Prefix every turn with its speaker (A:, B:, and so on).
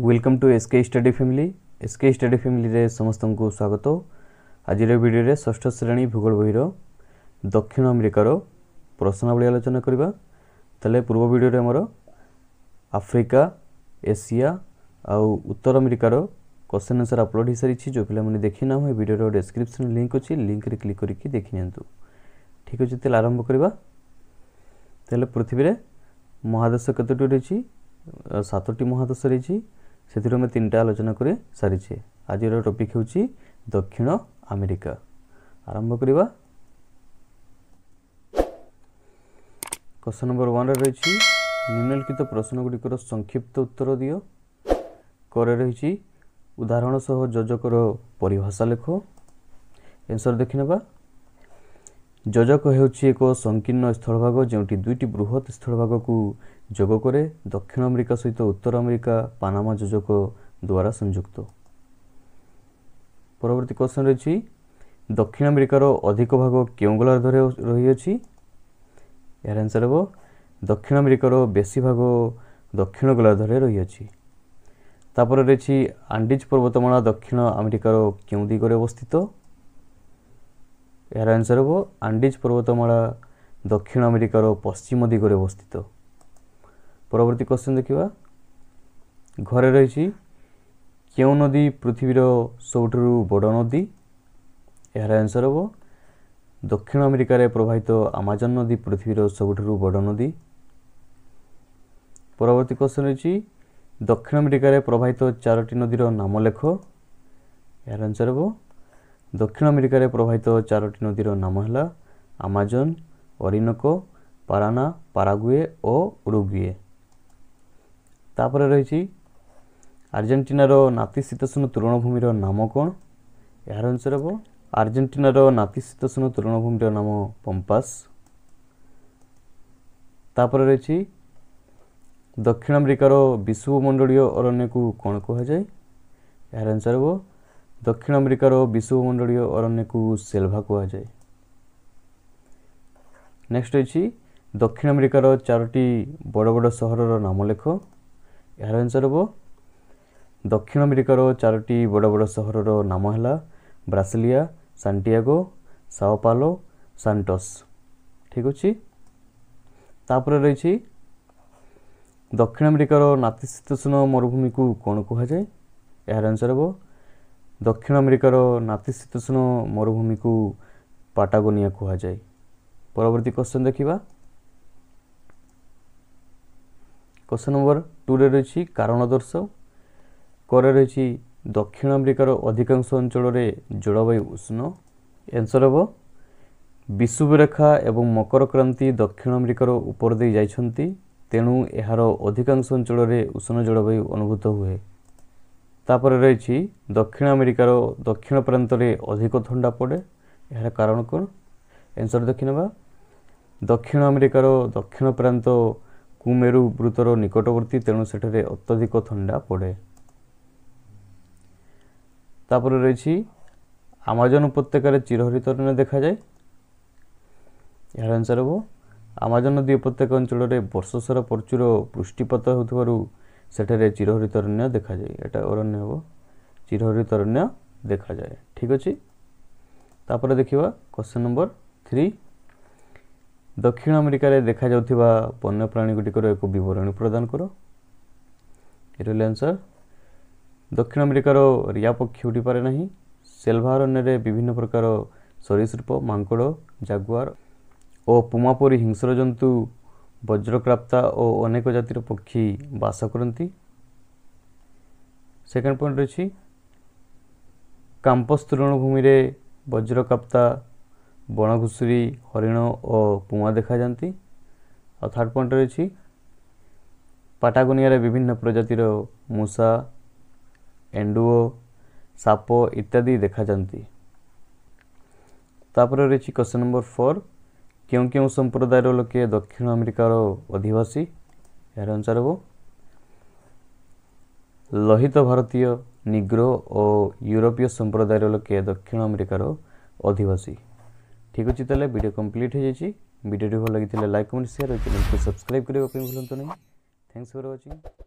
A: welcome to SK study family SK study ଫ୍ୟାମିଲିରେ ସମସ୍ତଙ୍କୁ ସ୍ୱାଗତ ଆଜିର ଭିଡ଼ିଓରେ ଷଷ୍ଠ ଶ୍ରେଣୀ ଭୂଗୋଳ ବହିର ଦକ୍ଷିଣ ଆମେରିକାର ପ୍ରଶ୍ନାବଳୀ ଆଲୋଚନା କରିବା ତାହେଲେ ପୂର୍ବ ଭିଡ଼ିଓରେ ଆମର ଆଫ୍ରିକା ଏସିଆ ଆଉ ଉତ୍ତର ଆମେରିକାର କୋଶ୍ଚିନ୍ ଆନ୍ସର୍ ଅପଲୋଡ଼ ହୋଇସାରିଛି ଯେଉଁ ପିଲାମାନେ ଦେଖିନାହୁଁ ଏ ଭିଡ଼ିଓର ଡେସ୍କ୍ରିପ୍ସନ୍ ଲିଙ୍କ୍ ଅଛି ଲିଙ୍କ୍ରେ କ୍ଲିକ୍ କରିକି ଦେଖିନିଅନ୍ତୁ ଠିକ୍ ଅଛି ତାହେଲେ ଆରମ୍ଭ କରିବା ତାହେଲେ ପୃଥିବୀରେ ମହାଦେଶ କେତୋଟି ରହିଛି ସାତଟି ମହାଦେଶ ରହିଛି ସେଥିରୁ ଆମେ ତିନିଟା ଆଲୋଚନା କରି ସାରିଛେ ଆଜିର ଟପିକ୍ ହେଉଛି ଦକ୍ଷିଣ ଆମେରିକା ଆରମ୍ଭ କରିବା କ୍ୱେଶ୍ଚନ ନମ୍ବର ୱାନ୍ରେ ରହିଛି ନିମ୍ନଲିଖିତ ପ୍ରଶ୍ନ ଗୁଡ଼ିକର ସଂକ୍ଷିପ୍ତ ଉତ୍ତର ଦିଅ କରେ ରହିଛି ଉଦାହରଣ ସହ ଯୋଜକର ପରିଭାଷା ଲେଖ ଏନ୍ସର୍ ଦେଖିନେବା ଯୋଜକ ହେଉଛି ଏକ ସଂକୀର୍ଣ୍ଣ ସ୍ଥଳଭାଗ ଯେଉଁଠି ଦୁଇଟି ବୃହତ୍ ସ୍ଥଳଭାଗକୁ ଯୋଗ କରେ ଦକ୍ଷିଣ ଆମେରିକା ସହିତ ଉତ୍ତର ଆମେରିକା ପାନାମା ଯୋଜକ ଦ୍ୱାରା ସଂଯୁକ୍ତ ପରବର୍ତ୍ତୀ କ୍ୱେଶ୍ଚନ୍ ରହିଛି ଦକ୍ଷିଣ ଆମେରିକାର ଅଧିକ ଭାଗ କେଉଁ ଗୋଲାର ଧରି ରହିଅଛି ଏହାର ଆନ୍ସର୍ ହେବ ଦକ୍ଷିଣ ଆମେରିକାର ବେଶୀ ଭାଗ ଦକ୍ଷିଣ ଗୋଲାର୍ଦ୍ଧରେ ରହିଅଛି ତାପରେ ରହିଛି ଆଣ୍ଡିଜ୍ ପର୍ବତମାଳା ଦକ୍ଷିଣ ଆମେରିକାର କେଉଁ ଦିଗରେ ଅବସ୍ଥିତ ଏହାର ଆନ୍ସର୍ ହେବ ଆଣ୍ଡିଜ୍ ପର୍ବତମାଳା ଦକ୍ଷିଣ ଆମେରିକାର ପଶ୍ଚିମ ଦିଗରେ ଅବସ୍ଥିତ ପରବର୍ତ୍ତୀ କ୍ୱେଶ୍ଚିନ୍ ଦେଖିବା ଘରେ ରହିଛି କେଉଁ ନଦୀ ପୃଥିବୀର ସବୁଠାରୁ ବଡ଼ ନଦୀ ଏହାର ଆନ୍ସର୍ ହେବ ଦକ୍ଷିଣ ଆମେରିକାରେ ପ୍ରବାହିତ ଆମାଜନ ନଦୀ ପୃଥିବୀର ସବୁଠାରୁ ବଡ଼ ନଦୀ ପରବର୍ତ୍ତୀ କ୍ୱେଶ୍ଚିନ୍ ରହିଛି ଦକ୍ଷିଣ ଆମେରିକାରେ ପ୍ରବାହିତ ଚାରୋଟି ନଦୀର ନାମ ଲେଖ ଏହାର ଆନ୍ସର୍ ହେବ ଦକ୍ଷିଣ ଆମେରିକାରେ ପ୍ରବାହିତ ଚାରୋଟି ନଦୀର ନାମ ହେଲା ଆମାଜନ୍ ଅରିନୋକୋ ପାରାନା ପାରାଗୁଏ ଓ ଉରୁଗୁଏ ତାପରେ ରହିଛି ଆର୍ଜେଣ୍ଟିନାର ନାତିଶୀତୋଷ୍ଣ ତୃଣଭୂମିର ନାମ କ'ଣ ଏହାର ଆନ୍ସର୍ ହେବ ଆର୍ଜେଣ୍ଟିନାର ନାତିଶୀତୋଷ୍ଣ ତୃଣଭୂମିର ନାମ ପମ୍ପାସ୍ ତାପରେ ରହିଛି ଦକ୍ଷିଣ ଆମେରିକାର ବିଶ୍ୱମଣ୍ଡଳୀୟ ଅରଣ୍ୟକୁ କ'ଣ କୁହାଯାଏ ଏହାର ଆନ୍ସର୍ ହେବ ଦକ୍ଷିଣ ଆମେରିକାର ବିଶ୍ୱମଣ୍ଡଳୀୟ ଅରଣ୍ୟକୁ ସେଲ୍ଭା କୁହାଯାଏ ନେକ୍ସଟ ହେଉଛି ଦକ୍ଷିଣ ଆମେରିକାର ଚାରୋଟି ବଡ଼ ବଡ଼ ସହରର ନାମ ଲେଖ ଏହାର ଆନ୍ସର୍ ହେବ ଦକ୍ଷିଣ ଆମେରିକାର ଚାରୋଟି ବଡ଼ ବଡ଼ ସହରର ନାମ ହେଲା ବ୍ରାସିଲିଆ ସାଣ୍ଟିଆଗୋ ସାଓପାଲୋ ସାଣ୍ଟସ୍ ଠିକ୍ ଅଛି ତାପରେ ରହିଛି ଦକ୍ଷିଣ ଆମେରିକାର ନାତିଶୀତୋଷ୍ଣ ମରୁଭୂମିକୁ କ'ଣ କୁହାଯାଏ ଏହାର ଆନ୍ସର୍ ହେବ ଦକ୍ଷିଣ ଆମେରିକାର ନାତିଶୀତୋଷ୍ଣ ମରୁଭୂମିକୁ ପାଟାଗୋନିଆ କୁହାଯାଏ ପରବର୍ତ୍ତୀ କ୍ୱେଶ୍ଚନ୍ ଦେଖିବା କ୍ୱେଶ୍ଚନ୍ ନମ୍ବର ଟୁରେ ରହିଛି କାରଣ ଦର୍ଶ କରେ ରହିଛି ଦକ୍ଷିଣ ଆମେରିକାର ଅଧିକାଂଶ ଅଞ୍ଚଳରେ ଜଳବାୟୁ ଉଷ୍ଣ ଏନ୍ସର୍ ହେବ ବିଷୁବରେଖା ଏବଂ ମକରକ୍ରାନ୍ତି ଦକ୍ଷିଣ ଆମେରିକାର ଉପର ଦେଇ ଯାଇଛନ୍ତି ତେଣୁ ଏହାର ଅଧିକାଂଶ ଅଞ୍ଚଳରେ ଉଷ୍ଣ ଜଳବାୟୁ ଅନୁଭୂତ ହୁଏ ତାପରେ ରହିଛି ଦକ୍ଷିଣ ଆମେରିକାର ଦକ୍ଷିଣ ପ୍ରାନ୍ତରେ ଅଧିକ ଥଣ୍ଡା ପଡ଼େ ଏହାର କାରଣ କ'ଣ ଏନ୍ସର ଦେଖିନେବା ଦକ୍ଷିଣ ଆମେରିକାର ଦକ୍ଷିଣ ପ୍ରାନ୍ତ କୁମେରୁ ବୃତ୍ତର ନିକଟବର୍ତ୍ତୀ ତେଣୁ ସେଠାରେ ଅତ୍ୟଧିକ ଥଣ୍ଡା ପଡ଼େ ତାପରେ ରହିଛି ଆମାଜନ ଉପତ୍ୟକାରେ ଚିରହରିତରଣ୍ୟ ଦେଖାଯାଏ ଏହାର ଆନ୍ସର୍ ହେବ ଆମାଜନ ନଦୀ ଉପତ୍ୟକା ଅଞ୍ଚଳରେ ବର୍ଷସାରା ପ୍ରଚୁର ବୃଷ୍ଟିପାତ ହେଉଥିବାରୁ ସେଠାରେ ଚିରହରିତ ଅରଣ୍ୟ ଦେଖାଯାଏ ଏଇଟା ଅରଣ୍ୟ ହେବ ଚିରହରିତ ଅରଣ୍ୟ ଦେଖାଯାଏ ଠିକ୍ ଅଛି ତାପରେ ଦେଖିବା କ୍ୱେଶ୍ଚନ୍ ନମ୍ବର ଥ୍ରୀ ଦକ୍ଷିଣ ଆମେରିକାରେ ଦେଖାଯାଉଥିବା ବନ୍ୟପ୍ରାଣୀଗୁଡ଼ିକର ଏକ ବିବରଣୀ ପ୍ରଦାନ କର ରହିଲେ ଆନ୍ସର୍ ଦକ୍ଷିଣ ଆମେରିକାର ରିଆ ପକ୍ଷୀ ଉଠିପାରେ ନାହିଁ ସେଲ୍ଭାରଣ୍ୟରେ ବିଭିନ୍ନ ପ୍ରକାର ସରୀସୃପ ମାଙ୍କଡ଼ ଜାଗୁଆର ଓ ପୁମା ପରି ହିଂସ୍ର ଜନ୍ତୁ ବଜ୍ରକ୍ରାପ୍ତା ଓ ଅନେକ ଜାତିର ପକ୍ଷୀ ବାସ କରନ୍ତି ସେକେଣ୍ଡ ପଏଣ୍ଟ ଅଛି କାମ୍ପସ୍ ତୃଣଭୂମିରେ ବଜ୍ରକ୍ରାପ୍ତା ବଣଘୁଷୁରୀ ହରିଣ ଓ ପୁମା ଦେଖାଯାଆନ୍ତି ଆଉ ଥାର୍ଡ଼ ପଏଣ୍ଟ ରହିଛି ପାଟାଗୁନିଆରେ ବିଭିନ୍ନ ପ୍ରଜାତିର ମୂଷା ଏଣ୍ଡୁଅ ସାପ ଇତ୍ୟାଦି ଦେଖାଯାଆନ୍ତି ତାପରେ ରହିଛି କ୍ୱେଶ୍ଚନ୍ ନମ୍ବର ଫୋର୍ କେଉଁ କେଉଁ ସମ୍ପ୍ରଦାୟର ଲୋକେ ଦକ୍ଷିଣ ଆମେରିକାର ଅଧିବାସୀ ଏହାର ଅନୁସାର ହେବ ଲୋହିତ ଭାରତୀୟ ନିଗ୍ରୋ ଓ ୟୁରୋପୀୟ ସମ୍ପ୍ରଦାୟର ଲୋକେ ଦକ୍ଷିଣ ଆମେରିକାର ଅଧିବାସୀ ଠିକ୍ ଅଛି ତାହେଲେ ଭିଡ଼ିଓ କମ୍ପ୍ଲିଟ୍ ହୋଇଯାଇଛି ଭିଡ଼ିଓଟି ଭଲ ଲାଗିଥିଲେ ଲାଇକ୍ କମେଣ୍ଟ ସେୟାର୍ ହୋଇଥିଲେ ସବସ୍କ୍ରାଇବ୍ କରିବା ପାଇଁ ଭୁଲନ୍ତୁ ନାହିଁ ଥ୍ୟାଙ୍କସ୍ ଫର୍ ୱାଚିଂ